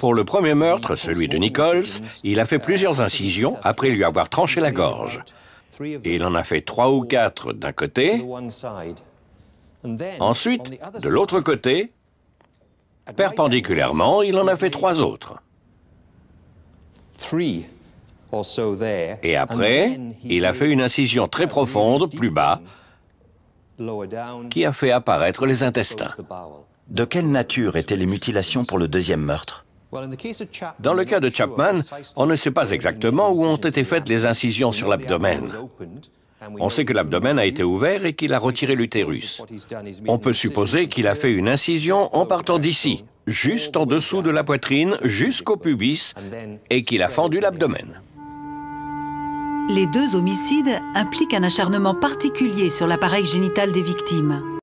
Pour le premier meurtre, celui de Nichols, il a fait plusieurs incisions après lui avoir tranché la gorge. Il en a fait trois ou quatre d'un côté, ensuite, de l'autre côté, perpendiculairement, il en a fait trois autres. Et après, il a fait une incision très profonde, plus bas, qui a fait apparaître les intestins. De quelle nature étaient les mutilations pour le deuxième meurtre dans le cas de Chapman, on ne sait pas exactement où ont été faites les incisions sur l'abdomen. On sait que l'abdomen a été ouvert et qu'il a retiré l'utérus. On peut supposer qu'il a fait une incision en partant d'ici, juste en dessous de la poitrine, jusqu'au pubis, et qu'il a fendu l'abdomen. Les deux homicides impliquent un acharnement particulier sur l'appareil génital des victimes.